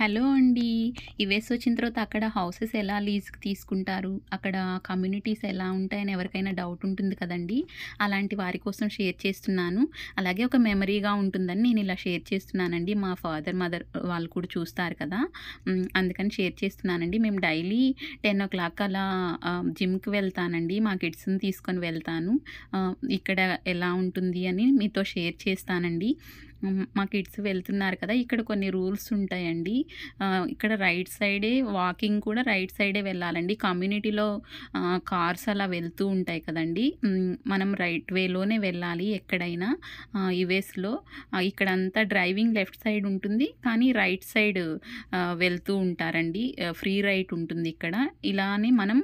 hello అండి ఇవేస్ వచ్చిన తర్వాత అక్కడ హౌసెస్ ఎలా లీజ్కి తీసుకుంటారు అక్కడ కమ్యూనిటీస్ ఎలా ఉంటాయని ఎవరికైనా డౌట్ ఉంటుంది కదండి అలాంటి వారి కోసం షేర్ చేస్తున్నాను అలాగే ఒక మెమరీగా ఉంటుందని నేను ఇలా షేర్ చేస్తున్నానండి మా ఫాదర్ మదర్ వాళ్ళు కూడా చూస్తారు కదా అందుకని షేర్ చేస్తున్నానండి మేము డైలీ టెన్ ఓ క్లాక్ అలా జిమ్కి వెళ్తానండి మా కిడ్స్ని తీసుకొని వెళ్తాను ఇక్కడ ఎలా ఉంటుంది అని మీతో షేర్ చేస్తానండి మా కిడ్స్ వెళ్తున్నారు కదా ఇక్కడ కొన్ని రూల్స్ ఉంటాయండి ఇక్కడ రైట్ సైడే వాకింగ్ కూడా రైట్ సైడే వెళ్ళాలండి కమ్యూనిటీలో కార్స్ అలా వెళ్తూ ఉంటాయి కదండి మనం రైట్ వేలోనే వెళ్ళాలి ఎక్కడైనా యుఎస్లో ఇక్కడంతా డ్రైవింగ్ లెఫ్ట్ సైడ్ ఉంటుంది కానీ రైట్ సైడ్ వెళ్తూ ఉంటారండి ఫ్రీ రైట్ ఉంటుంది ఇక్కడ ఇలానే మనం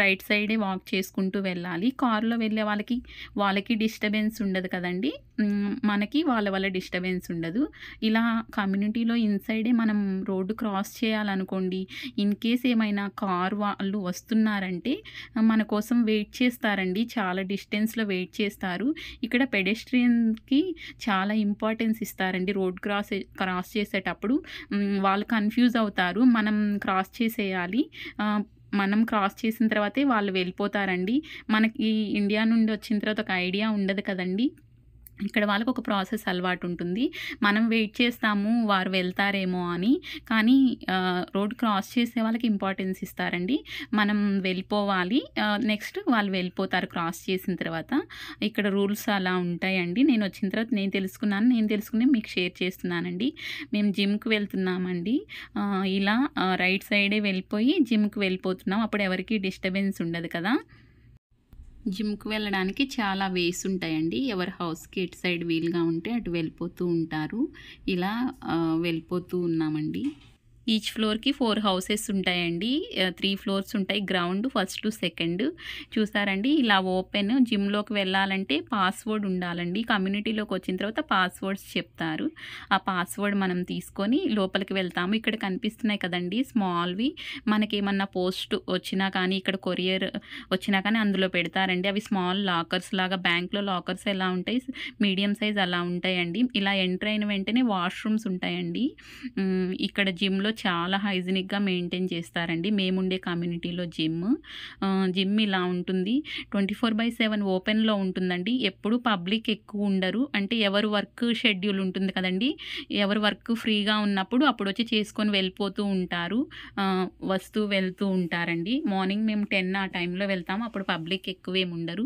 రైట్ సైడే వాక్ చేసుకుంటూ వెళ్ళాలి కారులో వెళ్ళే వాళ్ళకి వాళ్ళకి డిస్టర్బెన్స్ ఉండదు కదండి మనకి వాళ్ళ వల్ల డిస్టర్బెన్స్ ఉండదు ఇలా కమ్యూనిటీలో ఇన్సైడే మనం రోడ్డు క్రాస్ చేయాలనుకోండి ఇన్ కేస్ ఏమైనా కార్ వాళ్ళు వస్తున్నారంటే మన కోసం వెయిట్ చేస్తారండి చాలా డిస్టెన్స్లో వెయిట్ చేస్తారు ఇక్కడ పెడెస్ట్రియన్కి చాలా ఇంపార్టెన్స్ ఇస్తారండి రోడ్ క్రాస్ క్రాస్ చేసేటప్పుడు వాళ్ళు కన్ఫ్యూజ్ అవుతారు మనం క్రాస్ చేసేయాలి మనం క్రాస్ చేసిన తర్వాతే వాళ్ళు వెళ్ళిపోతారండి మనకి ఇండియా నుండి వచ్చిన తర్వాత ఒక ఐడియా ఉండదు కదండి ఇక్కడ వాళ్ళకు ఒక ప్రాసెస్ అలవాటు ఉంటుంది మనం వెయిట్ చేస్తాము వారు వెళ్తారేమో అని కానీ రోడ్ క్రాస్ చేసే వాళ్ళకి ఇంపార్టెన్స్ ఇస్తారండి మనం వెళ్ళిపోవాలి నెక్స్ట్ వాళ్ళు వెళ్ళిపోతారు క్రాస్ చేసిన తర్వాత ఇక్కడ రూల్స్ అలా ఉంటాయండి నేను వచ్చిన తర్వాత నేను తెలుసుకున్నాను నేను తెలుసుకుని మీకు షేర్ చేస్తున్నానండి మేము జిమ్కి వెళ్తున్నామండి ఇలా రైట్ సైడే వెళ్ళిపోయి జిమ్కి వెళ్ళిపోతున్నాం అప్పుడు ఎవరికి డిస్టర్బెన్స్ ఉండదు కదా జిమ్కి వెళ్ళడానికి చాలా వేస్ ఉంటాయండి ఎవరి హౌస్కి ఎటు సైడ్ వీలుగా ఉంటే అటు వెళ్ళిపోతూ ఉంటారు ఇలా వెళ్ళిపోతూ ఉన్నామండి ఈచ్ ఫ్లోర్కి ఫోర్ హౌసెస్ ఉంటాయండి త్రీ ఫ్లోర్స్ ఉంటాయి గ్రౌండ్ ఫస్ట్ సెకండ్ చూసారండి ఇలా ఓపెన్ జిమ్లోకి వెళ్ళాలంటే పాస్వర్డ్ ఉండాలండి కమ్యూనిటీలోకి వచ్చిన తర్వాత పాస్వర్డ్స్ చెప్తారు ఆ పాస్వర్డ్ మనం తీసుకొని లోపలికి వెళ్తాము ఇక్కడ కనిపిస్తున్నాయి కదండి స్మాల్వి మనకి ఏమన్నా పోస్ట్ వచ్చినా కానీ ఇక్కడ కొరియర్ వచ్చినా కానీ అందులో పెడతారండి అవి స్మాల్ లాకర్స్ లాగా బ్యాంక్లో లాకర్స్ ఎలా ఉంటాయి మీడియం సైజ్ అలా ఉంటాయండి ఇలా ఎంటర్ అయిన వెంటనే వాష్రూమ్స్ ఉంటాయండి ఇక్కడ జిమ్లో కమ్యూనిటీలో చాలా హైజీనిక్గా మెయింటైన్ చేస్తారండి మేముండే కమ్యూనిటీలో జిమ్ జిమ్ ఇలా ఉంటుంది ట్వంటీ ఫోర్ బై సెవెన్ ఓపెన్లో ఉంటుందండి ఎప్పుడు పబ్లిక్ ఎక్కువ ఉండరు అంటే ఎవరు వర్క్ షెడ్యూల్ ఉంటుంది కదండి ఎవరు వర్క్ ఫ్రీగా ఉన్నప్పుడు అప్పుడు వచ్చి చేసుకొని వెళ్ళిపోతూ ఉంటారు వస్తూ వెళ్తూ ఉంటారండి మార్నింగ్ మేము టెన్ ఆ టైంలో వెళ్తాము అప్పుడు పబ్లిక్ ఎక్కువేమి ఉండరు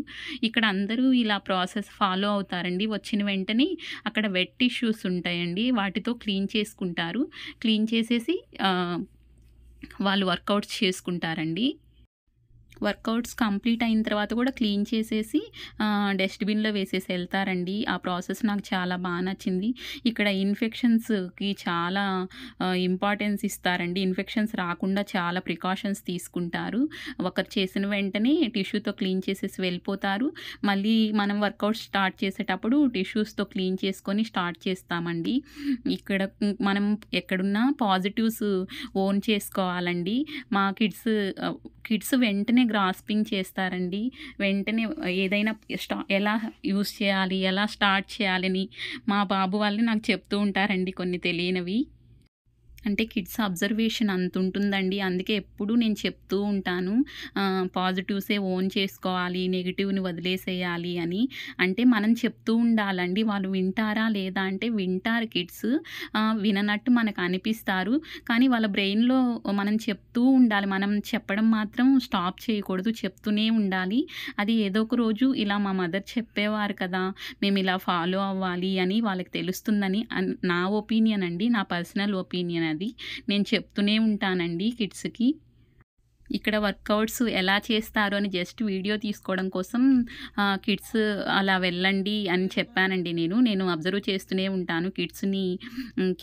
ఇక్కడ అందరూ ఇలా ప్రాసెస్ ఫాలో అవుతారండి వచ్చిన వెంటనే అక్కడ వెట్ ఇష్యూస్ ఉంటాయండి వాటితో క్లీన్ చేసుకుంటారు క్లీన్ చేసేసి వాళ్ళు వర్కౌట్ చేసుకుంటారండి వర్కౌట్స్ కంప్లీట్ అయిన తర్వాత కూడా క్లీన్ చేసేసి డస్ట్బిన్లో వేసేసి వెళ్తారండి ఆ ప్రాసెస్ నాకు చాలా బాగా నచ్చింది ఇక్కడ ఇన్ఫెక్షన్స్కి చాలా ఇంపార్టెన్స్ ఇస్తారండి ఇన్ఫెక్షన్స్ రాకుండా చాలా ప్రికాషన్స్ తీసుకుంటారు ఒకరు చేసిన వెంటనే టిష్యూతో క్లీన్ చేసేసి వెళ్ళిపోతారు మళ్ళీ మనం వర్కౌట్స్ స్టార్ట్ చేసేటప్పుడు టిష్యూస్తో క్లీన్ చేసుకొని స్టార్ట్ చేస్తామండి ఇక్కడ మనం ఎక్కడున్నా పాజిటివ్స్ ఓన్ చేసుకోవాలండి మా కిడ్స్ కిడ్స్ వెంటనే గ్రాస్పింగ్ చేస్తారండి వెంటనే ఏదైనా స్టా ఎలా యూస్ చేయాలి ఎలా స్టార్ట్ చేయాలని మా బాబు వాళ్ళని నాకు చెప్తూ ఉంటారండి కొన్ని తెలియనివి అంటే కిడ్స్ అబ్జర్వేషన్ అంత ఉంటుందండి అందుకే ఎప్పుడూ నేను చెప్తూ ఉంటాను పాజిటివ్సే ఓన్ చేసుకోవాలి నెగిటివ్ని వదిలేసేయాలి అని అంటే మనం చెప్తూ ఉండాలండి వాళ్ళు వింటారా లేదా అంటే వింటారు కిడ్స్ విననట్టు మనకు అనిపిస్తారు కానీ వాళ్ళ బ్రెయిన్లో మనం చెప్తూ ఉండాలి మనం చెప్పడం మాత్రం స్టాప్ చేయకూడదు చెప్తూనే ఉండాలి అది ఏదో ఒక రోజు ఇలా మా మదర్ చెప్పేవారు కదా మేము ఇలా ఫాలో అవ్వాలి అని వాళ్ళకి తెలుస్తుందని నా ఒపీనియన్ అండి నా పర్సనల్ ఒపీనియన్ అది నేను చెప్తూనే ఉంటానండి కిడ్స్కి ఇక్కడ వర్కౌట్స్ ఎలా చేస్తారు అని జస్ట్ వీడియో తీసుకోవడం కోసం కిడ్స్ అలా వెళ్ళండి అని చెప్పానండి నేను నేను అబ్జర్వ్ చేస్తూనే ఉంటాను కిడ్స్ని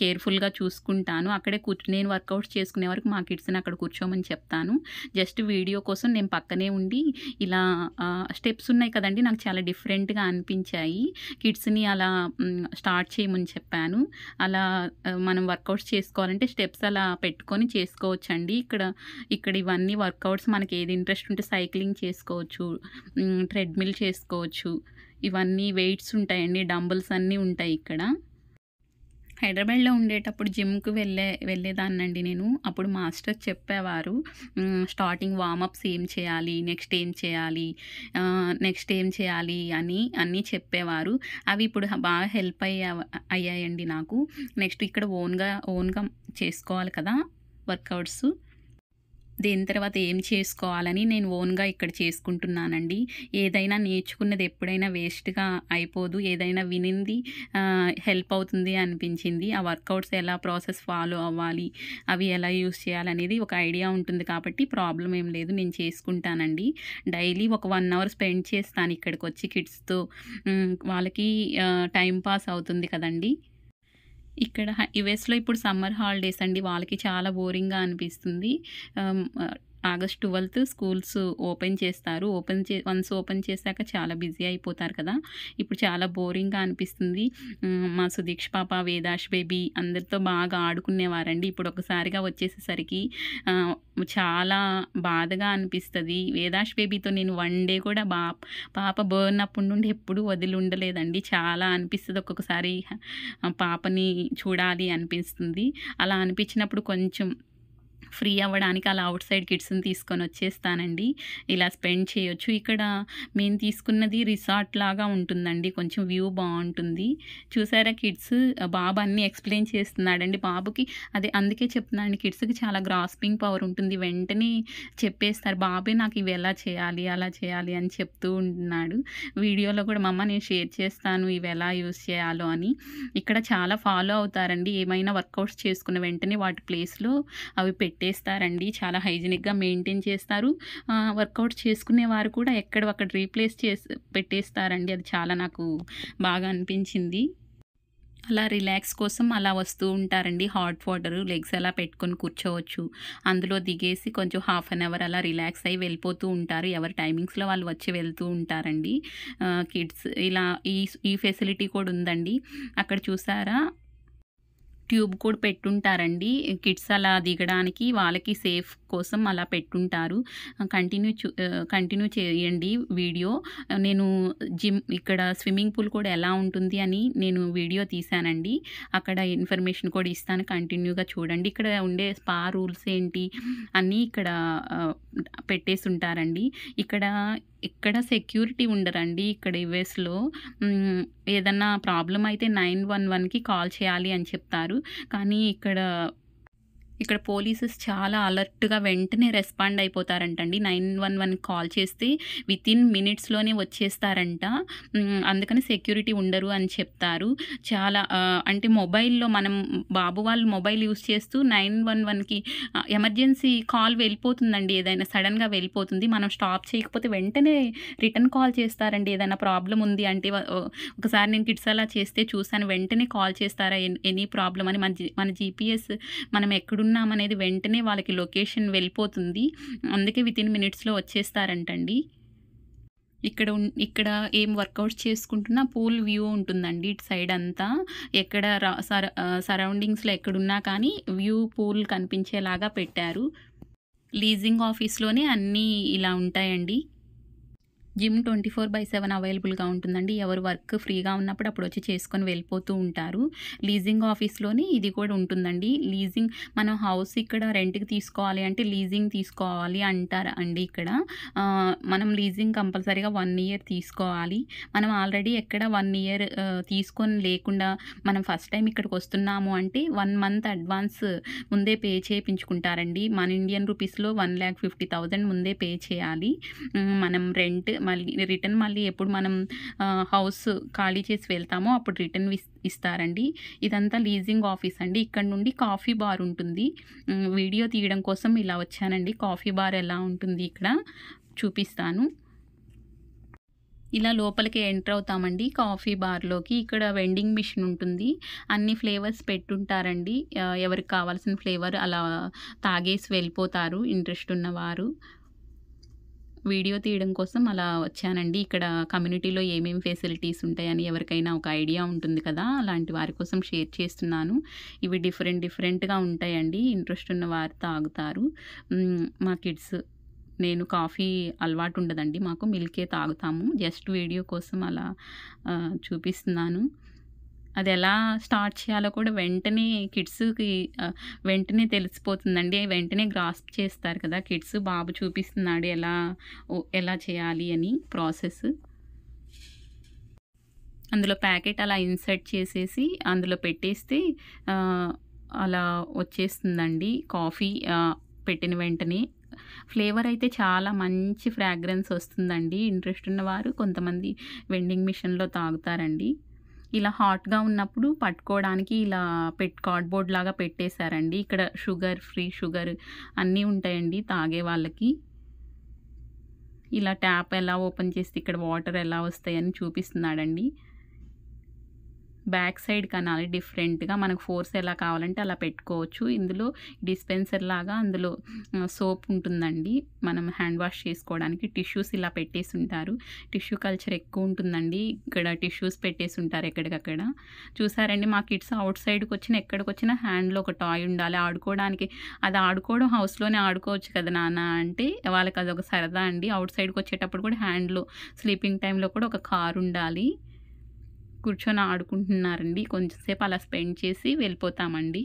కేర్ఫుల్గా చూసుకుంటాను అక్కడే కూర్చు నేను వర్కౌట్స్ చేసుకునే వరకు మా కిడ్స్ని అక్కడ కూర్చోమని చెప్తాను జస్ట్ వీడియో కోసం నేను పక్కనే ఉండి ఇలా స్టెప్స్ ఉన్నాయి కదండి నాకు చాలా డిఫరెంట్గా అనిపించాయి కిడ్స్ని అలా స్టార్ట్ చేయమని చెప్పాను అలా మనం వర్కౌట్స్ చేసుకోవాలంటే స్టెప్స్ అలా పెట్టుకొని చేసుకోవచ్చండి ఇక్కడ ఇక్కడ ఇవన్నీ అన్ని వర్కౌట్స్ మనకి ఏది ఇంట్రెస్ట్ ఉంటే సైక్లింగ్ చేసుకోవచ్చు ట్రెడ్మిల్ చేసుకోవచ్చు ఇవన్నీ వెయిట్స్ ఉంటాయండి డంబుల్స్ అన్నీ ఉంటాయి ఇక్కడ హైదరాబాద్లో ఉండేటప్పుడు జిమ్కి వెళ్ళే వెళ్ళేదాన్నండి నేను అప్పుడు మాస్టర్ చెప్పేవారు స్టార్టింగ్ వామప్స్ ఏం చేయాలి నెక్స్ట్ ఏం చేయాలి నెక్స్ట్ ఏం చేయాలి అని అన్నీ చెప్పేవారు అవి ఇప్పుడు బాగా హెల్ప్ అయ్యా అయ్యాయండి నాకు నెక్స్ట్ ఇక్కడ ఓన్గా ఓన్గా చేసుకోవాలి కదా వర్కౌట్స్ దీని తర్వాత ఏం చేసుకోవాలని నేను ఓన్గా ఇక్కడ చేసుకుంటున్నానండి ఏదైనా నేర్చుకున్నది ఎప్పుడైనా వేస్ట్గా అయిపోదు ఏదైనా వినింది హెల్ప్ అవుతుంది అనిపించింది ఆ వర్కౌట్స్ ఎలా ప్రాసెస్ ఫాలో అవ్వాలి అవి ఎలా యూస్ చేయాలనేది ఒక ఐడియా ఉంటుంది కాబట్టి ప్రాబ్లం ఏం లేదు నేను చేసుకుంటానండి డైలీ ఒక వన్ అవర్ స్పెండ్ చేస్తాను ఇక్కడికి వచ్చి కిడ్స్తో వాళ్ళకి టైం పాస్ అవుతుంది కదండి ఇక్కడ యుఎస్లో ఇప్పుడు సమ్మర్ హాలిడేస్ అండి వాళ్ళకి చాలా బోరింగ్గా అనిపిస్తుంది ఆగస్ట్ ట్వెల్త్ స్కూల్స్ ఓపెన్ చేస్తారు ఓపెన్ చే వన్స్ ఓపెన్ చేశాక చాలా బిజీ అయిపోతారు కదా ఇప్పుడు చాలా బోరింగ్గా అనిపిస్తుంది మా సుదీక్ష పాప వేదాష్ బేబీ అందరితో బాగా ఆడుకునేవారండి ఇప్పుడు ఒకసారిగా వచ్చేసేసరికి చాలా బాధగా అనిపిస్తుంది వేదాష్ బేబీతో నేను వన్ డే కూడా బా పాప బర్న్ అప్పటి నుండి ఎప్పుడూ వదిలి ఉండలేదండి చాలా అనిపిస్తుంది ఒక్కొక్కసారి పాపని చూడాలి అనిపిస్తుంది అలా అనిపించినప్పుడు కొంచెం ఫ్రీ అవ్వడానికి అలా అవుట్ సైడ్ కిడ్స్ని తీసుకొని వచ్చేస్తానండి ఇలా స్పెండ్ చేయొచ్చు ఇక్కడ మేము తీసుకున్నది రిసార్ట్ లాగా ఉంటుందండి కొంచెం వ్యూ బాగుంటుంది చూసారా కిడ్స్ బాబు అన్నీ ఎక్స్ప్లెయిన్ చేస్తున్నాడండి బాబుకి అదే అందుకే చెప్తున్నాను కిడ్స్కి చాలా గ్రాస్పింగ్ పవర్ ఉంటుంది వెంటనే చెప్పేస్తారు బాబే నాకు ఇవి ఎలా చేయాలి అలా చేయాలి అని చెప్తూ ఉంటున్నాడు వీడియోలో కూడా మమ్మ నేను షేర్ చేస్తాను ఇవి ఎలా యూస్ చేయాలో అని ఇక్కడ చాలా ఫాలో అవుతారండి ఏమైనా వర్కౌట్స్ చేసుకున్న వెంటనే వాటి ప్లేస్లో అవి పెట్టి పెట్టేస్తారండి చాలా హైజీనిక్గా మెయింటైన్ చేస్తారు వర్కౌట్ చేసుకునే వారు కూడా ఎక్కడ అక్కడ రీప్లేస్ చేసి పెట్టేస్తారండి అది చాలా నాకు బాగా అనిపించింది అలా రిలాక్స్ కోసం అలా వస్తూ ఉంటారండి హాట్ వాటర్ లెగ్స్ అలా పెట్టుకొని కూర్చోవచ్చు అందులో దిగేసి కొంచెం హాఫ్ అన్ అవర్ అలా రిలాక్స్ అయ్యి వెళ్ళిపోతూ ఉంటారు ఎవరి టైమింగ్స్లో వాళ్ళు వచ్చి వెళ్తూ ఉంటారండి కిడ్స్ ఇలా ఈ ఈ ఫెసిలిటీ కూడా ఉందండి అక్కడ చూసారా ట్యూబ్ కూడా పెట్టుంటారండి కిడ్స్ అలా దిగడానికి వాళ్ళకి సేఫ్ కోసం అలా పెట్టుంటారు కంటిన్యూ కంటిన్యూ చేయండి వీడియో నేను జిమ్ ఇక్కడ స్విమ్మింగ్ పూల్ కూడా ఎలా ఉంటుంది అని నేను వీడియో తీశానండి అక్కడ ఇన్ఫర్మేషన్ కూడా ఇస్తాను కంటిన్యూగా చూడండి ఇక్కడ ఉండే స్పా రూల్స్ ఏంటి అన్నీ ఇక్కడ పెట్టేసి ఉంటారండి ఇక్కడ ఇక్కడ సెక్యూరిటీ ఉండరండి ఇక్కడ యుఎస్లో ఏదన్నా ప్రాబ్లం అయితే నైన్ వన్ వన్కి కాల్ చేయాలి అని చెప్తారు కానీ ఇక్కడ ఇక్కడ పోలీసెస్ చాలా అలర్ట్గా వెంటనే రెస్పాండ్ అయిపోతారంటండి నైన్ వన్ వన్ కాల్ చేస్తే విత్ ఇన్ మినిట్స్లోనే వచ్చేస్తారంట అందుకని సెక్యూరిటీ ఉండరు అని చెప్తారు చాలా అంటే మొబైల్లో మనం బాబు వాళ్ళు మొబైల్ యూస్ చేస్తూ నైన్ వన్ వన్కి ఎమర్జెన్సీ కాల్ వెళ్ళిపోతుందండి ఏదైనా సడన్గా వెళ్ళిపోతుంది మనం స్టాప్ చేయకపోతే వెంటనే రిటర్న్ కాల్ చేస్తారండి ఏదైనా ప్రాబ్లం ఉంది అంటే ఒకసారి నేను కిడ్స్ అలా చేస్తే చూసాను వెంటనే కాల్ చేస్తారా ఎనీ ప్రాబ్లం అని మన మన జీపీఎస్ మనం ఎక్కడున్న అనేది వెంటనే వాళ్ళకి లొకేషన్ వెళ్ళిపోతుంది అందుకే విత్ ఇన్ మినిట్స్లో వచ్చేస్తారంటండి ఇక్కడ ఇక్కడ ఏం వర్కౌట్ చేసుకుంటున్నా పూల్ వ్యూ ఉంటుందండి ఇటు సైడ్ అంతా ఎక్కడ సర సరౌండింగ్స్లో ఎక్కడున్నా కానీ వ్యూ పూల్ కనిపించేలాగా పెట్టారు లీజింగ్ ఆఫీస్లోనే అన్నీ ఇలా ఉంటాయండి gym twenty four by seven అవైలబుల్గా ఉంటుందండి ఎవరు వర్క్ ఫ్రీగా ఉన్నప్పుడు అప్పుడు వచ్చి చేసుకొని వెళ్ళిపోతూ ఉంటారు లీజింగ్ ఆఫీస్లోనే ఇది కూడా ఉంటుందండి లీజింగ్ మనం హౌస్ ఇక్కడ రెంట్కి తీసుకోవాలి అంటే లీజింగ్ తీసుకోవాలి అంటారు అండి ఇక్కడ మనం లీజింగ్ కంపల్సరీగా వన్ ఇయర్ తీసుకోవాలి మనం ఆల్రెడీ ఎక్కడ వన్ ఇయర్ తీసుకొని లేకుండా మనం ఫస్ట్ టైం ఇక్కడికి వస్తున్నాము అంటే వన్ మంత్ అడ్వాన్స్ ముందే పే చేయించుకుంటారండి మన ఇండియన్ రూపీస్లో వన్ ల్యాక్ ఫిఫ్టీ థౌజండ్ ముందే పే చేయాలి మనం రెంట్ మళ్ళీ రిటర్న్ మళ్ళీ ఎప్పుడు మనం హౌస్ ఖాళీ చేసి వెళ్తామో అప్పుడు రిటర్న్ ఇస్తారండి ఇదంతా లీజింగ్ ఆఫీస్ అండి ఇక్కడ నుండి కాఫీ బార్ ఉంటుంది వీడియో తీయడం కోసం ఇలా వచ్చానండి కాఫీ బార్ ఎలా ఉంటుంది ఇక్కడ చూపిస్తాను ఇలా లోపలికి ఎంటర్ అవుతామండి కాఫీ బార్లోకి ఇక్కడ వెండింగ్ మిషన్ ఉంటుంది అన్ని ఫ్లేవర్స్ పెట్టుంటారండి ఎవరికి కావాల్సిన ఫ్లేవర్ అలా తాగేసి వెళ్ళిపోతారు ఇంట్రెస్ట్ ఉన్నవారు వీడియో తీయడం కోసం అలా వచ్చానండి ఇక్కడ కమ్యూనిటీలో ఏమేమి ఫెసిలిటీస్ ఉంటాయని ఎవరికైనా ఒక ఐడియా ఉంటుంది కదా అలాంటి వారి కోసం షేర్ చేస్తున్నాను ఇవి డిఫరెంట్ డిఫరెంట్గా ఉంటాయండి ఇంట్రెస్ట్ ఉన్న వారు తాగుతారు మా కిడ్స్ నేను కాఫీ అలవాటు ఉండదండి మాకు మిల్కే తాగుతాము జస్ట్ వీడియో కోసం అలా చూపిస్తున్నాను అది ఎలా స్టార్ట్ చేయాలో కూడా వెంటనే కిడ్స్కి వెంటనే తెలిసిపోతుందండి వెంటనే గ్రాస్ప్ చేస్తారు కదా కిడ్స్ బాబు చూపిస్తున్నాడు ఎలా ఎలా చేయాలి అని ప్రాసెస్ అందులో ప్యాకెట్ అలా ఇన్సర్ట్ చేసేసి అందులో పెట్టేస్తే అలా వచ్చేస్తుందండి కాఫీ పెట్టిన వెంటనే ఫ్లేవర్ అయితే చాలా మంచి ఫ్రాగ్రెన్స్ వస్తుందండి ఇంట్రెస్ట్ ఉన్నవారు కొంతమంది వెండింగ్ మిషన్లో తాగుతారండి ఇలా హాట్గా ఉన్నప్పుడు పట్టుకోవడానికి ఇలా పెట్ కార్డ్బోర్డ్ లాగా పెట్టేశారండి ఇక్కడ షుగర్ ఫ్రీ షుగర్ అన్నీ ఉంటాయండి తాగే వాళ్ళకి ఇలా ట్యాప్ ఎలా ఓపెన్ చేస్తే ఇక్కడ వాటర్ ఎలా వస్తాయని చూపిస్తున్నాడండి బ్యాక్ సైడ్ కనాలి డిఫరెంట్గా మనకు ఫోర్స్ ఎలా కావాలంటే అలా పెట్టుకోవచ్చు ఇందులో డిస్పెన్సర్ లాగా అందులో సోప్ ఉంటుందండి మనం హ్యాండ్ వాష్ చేసుకోవడానికి టిష్యూస్ ఇలా పెట్టేసి ఉంటారు టిష్యూ కల్చర్ ఎక్కువ ఉంటుందండి ఇక్కడ టిష్యూస్ పెట్టేసి ఉంటారు ఎక్కడికక్కడ చూసారండి మా కిడ్స్ అవుట్ సైడ్కి వచ్చిన ఎక్కడికి వచ్చినా హ్యాండ్లో ఒక టాయ్ ఉండాలి ఆడుకోవడానికి అది ఆడుకోవడం హౌస్లోనే ఆడుకోవచ్చు కదా నాన్న అంటే వాళ్ళకి అది ఒక సరదా అండి అవుట్ సైడ్కి వచ్చేటప్పుడు కూడా హ్యాండ్లో స్లీపింగ్ టైంలో కూడా ఒక కారు ఉండాలి కూర్చొని ఆడుకుంటున్నారండి కొంచెంసేపు అలా స్పెండ్ చేసి వెళ్ళిపోతామండి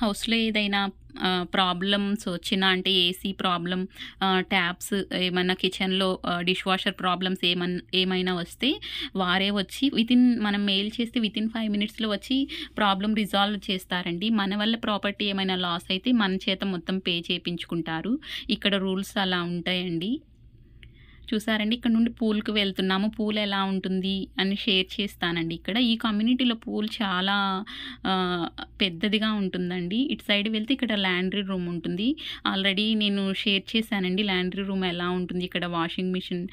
హౌస్లో ఏదైనా ప్రాబ్లమ్స్ వచ్చినా అంటే ఏసీ ప్రాబ్లం ట్యాప్స్ ఏమైనా కిచెన్లో డిష్ వాషర్ ప్రాబ్లమ్స్ ఏమన్నా ఏమైనా వస్తే వారే వచ్చి వితిన్ మనం మెయిల్ చేస్తే వితిన్ ఫైవ్ మినిట్స్లో వచ్చి ప్రాబ్లం రిజాల్వ్ చేస్తారండి మన వల్ల ప్రాపర్టీ ఏమైనా లాస్ అయితే మన చేత మొత్తం పే చేయించుకుంటారు ఇక్కడ రూల్స్ అలా ఉంటాయండి చూసారండి ఇక్కడ నుండి పూల్కి వెళ్తున్నాము పూల్ ఎలా ఉంటుంది అని షేర్ చేస్తానండి ఇక్కడ ఈ కమ్యూనిటీలో పూల్ చాలా పెద్దదిగా ఉంటుందండి ఇటు సైడ్ వెళ్తే ఇక్కడ ల్యాండ్రీ రూమ్ ఉంటుంది ఆల్రెడీ నేను షేర్ చేశానండి ల్యాండ్రీ రూమ్ ఎలా ఉంటుంది ఇక్కడ వాషింగ్ మిషన్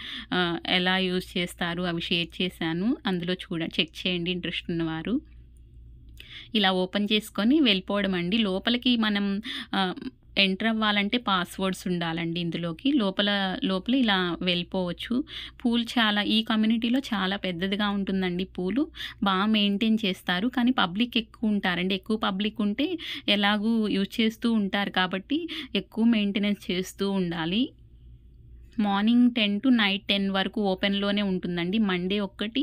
ఎలా యూజ్ చేస్తారు అవి షేర్ చేశాను అందులో చూడ చెక్ చేయండి ఇంట్రెస్ట్ ఉన్నవారు ఇలా ఓపెన్ చేసుకొని వెళ్ళిపోవడం అండి లోపలికి మనం ఎంటర్ అవ్వాలంటే పాస్వర్డ్స్ ఉండాలండి ఇందులోకి లోపల లోపల ఇలా వెళ్ళిపోవచ్చు పూల్ చాలా ఈ కమ్యూనిటీలో చాలా పెద్దదిగా ఉంటుందండి పూలు బాగా మెయింటైన్ చేస్తారు కానీ పబ్లిక్ ఎక్కువ ఉంటారండి ఎక్కువ పబ్లిక్ ఉంటే ఎలాగూ యూజ్ చేస్తూ ఉంటారు కాబట్టి ఎక్కువ మెయింటెనెన్స్ చేస్తూ ఉండాలి morning ten to night ten వరకు ఓపెన్లోనే ఉంటుందండి మండే ఒక్కటి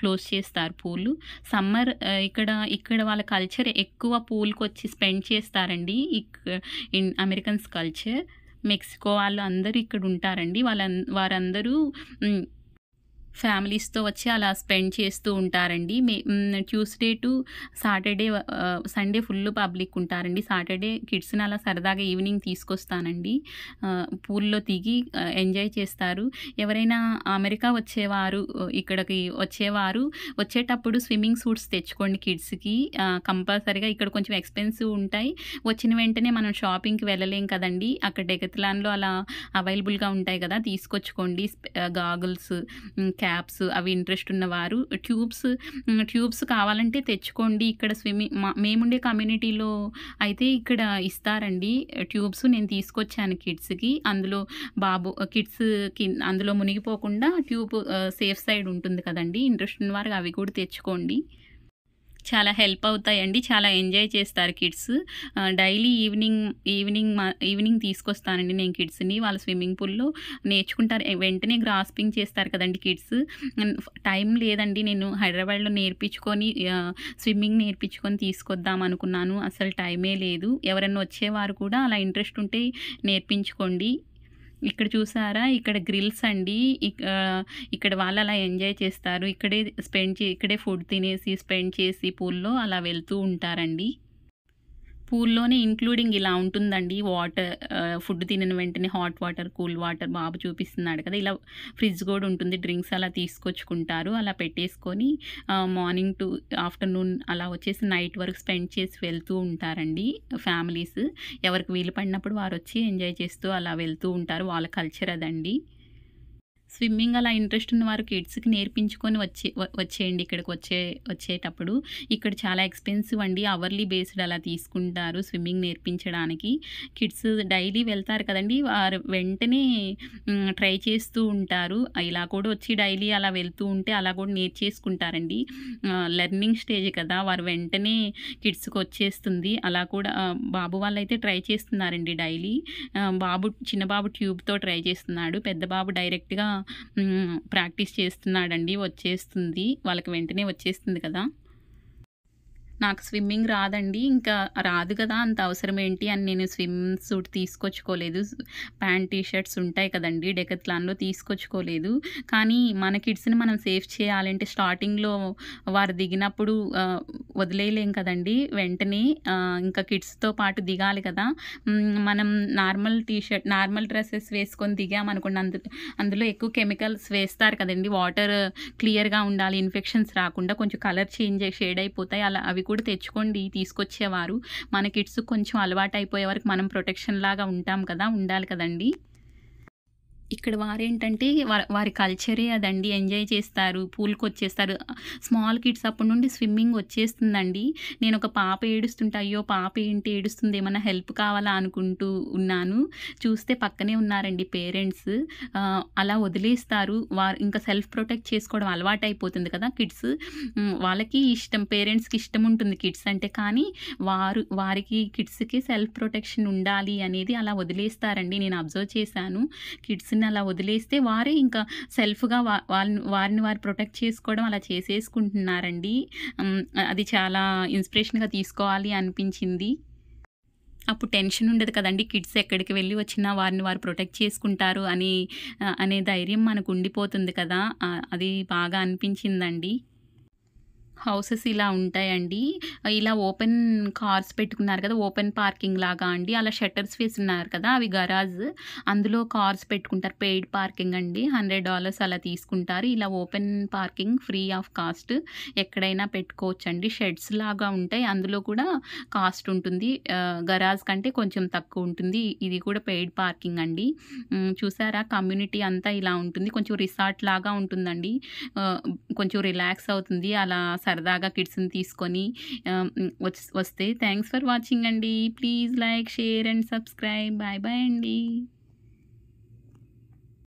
క్లోజ్ చేస్తారు పూలు సమ్మర్ ఇక్కడ ఇక్కడ వాళ్ళ కల్చర్ ఎక్కువ పూల్కి వచ్చి స్పెండ్ చేస్తారండి ఇన్ అమెరికన్స్ కల్చర్ మెక్సికో వాళ్ళు అందరూ ఇక్కడ ఉంటారండి వాళ్ళ వారందరూ ఫ్యామిలీస్తో వచ్చి అలా స్పెండ్ చేస్తూ ఉంటారండి May Tuesday to Saturday Sunday full public ఉంటారండి సాటర్డే కిడ్స్ని అలా సరదాగా ఈవినింగ్ తీసుకొస్తానండి పూల్లో దిగి ఎంజాయ్ చేస్తారు ఎవరైనా అమెరికా వచ్చేవారు ఇక్కడికి వచ్చేవారు వచ్చేటప్పుడు స్విమ్మింగ్ సూట్స్ తెచ్చుకోండి కిడ్స్కి కంపల్సరీగా ఇక్కడ కొంచెం ఎక్స్పెన్సివ్ ఉంటాయి వచ్చిన వెంటనే మనం షాపింగ్కి వెళ్ళలేం కదండి అక్కడ డెగత్లాన్లో అలా అవైలబుల్గా ఉంటాయి కదా తీసుకొచ్చుకోండి గాగుల్స్ క్యాప్స్ అవి ఇంట్రెస్ట్ ఉన్నవారు ట్యూబ్స్ ట్యూబ్స్ కావాలంటే తెచ్చుకోండి ఇక్కడ స్విమ్మింగ్ మా మేముండే కమ్యూనిటీలో అయితే ఇక్కడ ఇస్తారండి ట్యూబ్స్ నేను తీసుకొచ్చాను కిడ్స్కి అందులో బాబు కిడ్స్ అందులో మునిగిపోకుండా ట్యూబ్ సేఫ్ సైడ్ ఉంటుంది కదండి ఇంట్రెస్ట్ ఉన్నవారు అవి కూడా తెచ్చుకోండి చాలా హెల్ప్ అవుతాయండి చాలా ఎంజాయ్ చేస్తారు kids daily evening evening evening తీసుకొస్తానండి నేను కిడ్స్ని వాళ్ళ స్విమ్మింగ్ పూల్లో నేర్చుకుంటారు వెంటనే గ్రాస్పింగ్ చేస్తారు కదండి కిడ్స్ టైం లేదండి నేను హైదరాబాద్లో నేర్పించుకొని స్విమ్మింగ్ నేర్పించుకొని తీసుకొద్దాం అనుకున్నాను అసలు టైమే లేదు ఎవరైనా వచ్చేవారు కూడా అలా ఇంట్రెస్ట్ ఉంటే నేర్పించుకోండి ఇక్కడ చూసారా ఇక్కడ గ్రిల్స్ అండి ఇక్కడ వాళ్ళు అలా ఎంజాయ్ చేస్తారు ఇక్కడే స్పెండ్ చే ఇక్కడే ఫుడ్ తినేసి స్పెండ్ చేసి పూల్లో అలా వెళ్తూ ఉంటారండి పూల్లోనే ఇంక్లూడింగ్ ఇలా ఉంటుందండి వాటర్ ఫుడ్ తినిన వెంటనే హాట్ వాటర్ కూల్ వాటర్ బాబు చూపిస్తున్నాడు కదా ఇలా ఫ్రిడ్జ్ కూడా ఉంటుంది డ్రింక్స్ అలా తీసుకొచ్చుకుంటారు అలా పెట్టేసుకొని మార్నింగ్ టు ఆఫ్టర్నూన్ అలా వచ్చేసి నైట్ వరకు స్పెండ్ చేసి వెళ్తూ ఉంటారండి ఫ్యామిలీస్ ఎవరికి వీలు పడినప్పుడు వారు వచ్చి ఎంజాయ్ చేస్తూ అలా వెళ్తూ ఉంటారు వాళ్ళ కల్చర్ అదండి స్విమ్మింగ్ అలా ఇంట్రెస్ట్ ఉన్న వారు కిడ్స్కి నేర్పించుకొని వచ్చే వచ్చేయండి ఇక్కడికి వచ్చే వచ్చేటప్పుడు ఇక్కడ చాలా ఎక్స్పెన్సివ్ అండి అవర్లీ బేస్డ్ అలా తీసుకుంటారు స్విమ్మింగ్ నేర్పించడానికి కిడ్స్ డైలీ వెళ్తారు కదండి వారు వెంటనే ట్రై చేస్తూ ఉంటారు ఇలా కూడా వచ్చి డైలీ అలా వెళ్తూ ఉంటే అలా కూడా నేర్చేసుకుంటారండి లెర్నింగ్ స్టేజ్ కదా వారు వెంటనే కిడ్స్కి వచ్చేస్తుంది అలా కూడా బాబు వాళ్ళైతే ట్రై చేస్తున్నారండి డైలీ బాబు చిన్న బాబు ట్యూబ్తో ట్రై చేస్తున్నాడు పెద్ద బాబు డైరెక్ట్గా ప్రాక్టీస్ చేస్తున్నాడండి వచ్చేస్తుంది వాళ్ళకి వెంటనే వచ్చేస్తుంది కదా నాకు స్విమ్మింగ్ రాదండి ఇంకా రాదు కదా అంత అవసరం ఏంటి అని నేను స్విమ్ సూట్ తీసుకొచ్చుకోలేదు ప్యాంట్ టీ షర్ట్స్ ఉంటాయి కదండి డెకత్లాన్లో తీసుకొచ్చుకోలేదు కానీ మన కిడ్స్ని మనం సేఫ్ చేయాలంటే స్టార్టింగ్లో వారు దిగినప్పుడు వదిలేయలేం కదండి వెంటనే ఇంకా కిడ్స్తో పాటు దిగాలి కదా మనం normal T shirt normal dresses వేసుకొని దిగామనుకోండి అందు అందులో ఎక్కువ కెమికల్స్ వేస్తారు కదండి వాటర్ క్లియర్గా ఉండాలి ఇన్ఫెక్షన్స్ రాకుండా కొంచెం కలర్ చేంజ్ షేడ్ అయిపోతాయి అలా అవి కూడా తెచ్చుకోండి తీసుకొచ్చేవారు మన కిడ్స్ కొంచెం అలవాటు అయిపోయే వరకు మనం ప్రొటెక్షన్ లాగా ఉంటాం కదా ఉండాలి కదండి ఇక్కడ వారేంటంటే వారి కల్చరే అదండి ఎంజాయ్ చేస్తారు పూల్కి వచ్చేస్తారు స్మాల్ కిడ్స్ అప్పటి నుండి స్విమ్మింగ్ వచ్చేస్తుందండి నేను ఒక పాప ఏడుస్తుంటే అయ్యో పాప ఏంటి ఏడుస్తుంది ఏమైనా హెల్ప్ కావాలా అనుకుంటూ ఉన్నాను చూస్తే పక్కనే ఉన్నారండి పేరెంట్స్ అలా వదిలేస్తారు వారు ఇంకా సెల్ఫ్ ప్రొటెక్ట్ చేసుకోవడం అలవాటు అయిపోతుంది కదా కిడ్స్ వాళ్ళకి ఇష్టం పేరెంట్స్కి ఇష్టం ఉంటుంది కిడ్స్ అంటే కానీ వారు వారికి కిడ్స్కి సెల్ఫ్ ప్రొటెక్షన్ ఉండాలి అనేది అలా వదిలేస్తారండి నేను అబ్జర్వ్ చేశాను కిడ్స్ వ్యక్తిని అలా వదిలేస్తే వారే ఇంకా సెల్ఫ్గా వాళ్ళని వారిని వారు ప్రొటెక్ట్ చేసుకోవడం అలా చేసేసుకుంటున్నారండి అది చాలా ఇన్స్పిరేషన్గా తీసుకోవాలి అనిపించింది అప్పుడు టెన్షన్ ఉండదు కదండి కిడ్స్ ఎక్కడికి వెళ్ళి వచ్చినా వారిని వారు ప్రొటెక్ట్ చేసుకుంటారు అని అనే ధైర్యం మనకు ఉండిపోతుంది కదా అది బాగా అనిపించిందండి హౌసెస్ ఇలా ఉంటాయండి ఇలా ఓపెన్ కార్స్ పెట్టుకున్నారు కదా ఓపెన్ పార్కింగ్ లాగా అండి అలా షట్టర్స్ వేసున్నారు కదా అవి గరాజ్ అందులో కార్స్ పెట్టుకుంటారు పెయిడ్ పార్కింగ్ అండి హండ్రెడ్ డాలర్స్ అలా తీసుకుంటారు ఇలా open parking free of cost ఎక్కడైనా పెట్టుకోవచ్చండి షెడ్స్ లాగా ఉంటాయి అందులో కూడా కాస్ట్ ఉంటుంది గరాజ్ కంటే కొంచెం తక్కువ ఉంటుంది ఇది కూడా పెయిడ్ పార్కింగ్ అండి చూసారా కమ్యూనిటీ అంతా ఇలా ఉంటుంది కొంచెం రిసార్ట్ లాగా ఉంటుందండి కొంచెం రిలాక్స్ అవుతుంది అలా సరదాగా కిడ్స్ని తీసుకొని వస్తే థ్యాంక్స్ ఫర్ వాచింగ్ అండి please like share and subscribe bye bye అండి